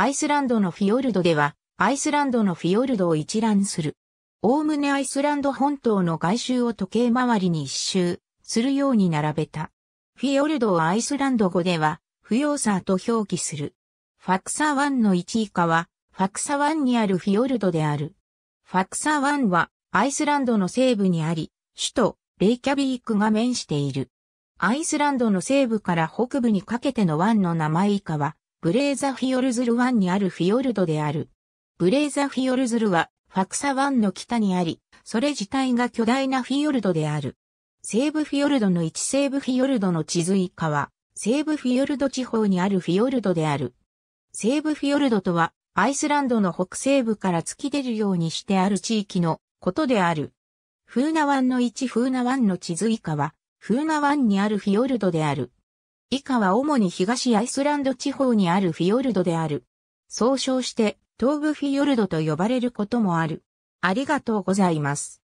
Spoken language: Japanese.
アイスランドのフィヨルドでは、アイスランドのフィヨルドを一覧する。おおむねアイスランド本島の外周を時計回りに一周するように並べた。フィヨルドはアイスランド語では、フヨーサーと表記する。ファクサワンの1以下は、ファクサワンにあるフィヨルドである。ファクサワンは、アイスランドの西部にあり、首都、レイキャビークが面している。アイスランドの西部から北部にかけての湾の名前以下は、ブレーザフィヨルズル湾にあるフィヨルドである。ブレーザフィヨルズルは、ファクサ湾の北にあり、それ自体が巨大なフィヨルドである。西部フィヨルドの一西部フィヨルドの地図以下は、西部フィヨルド地方にあるフィヨルドである。西部フィヨルドとは、アイスランドの北西部から突き出るようにしてある地域のことである。フーナ湾の1フーナ湾の地図以下は、フーナ湾にあるフィヨルドである。以下は主に東アイスランド地方にあるフィヨルドである。総称して東部フィヨルドと呼ばれることもある。ありがとうございます。